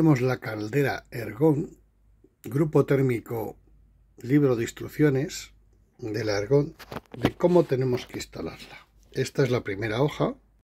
Tenemos la caldera Ergón, grupo térmico, libro de instrucciones de la Ergón, de cómo tenemos que instalarla. Esta es la primera hoja,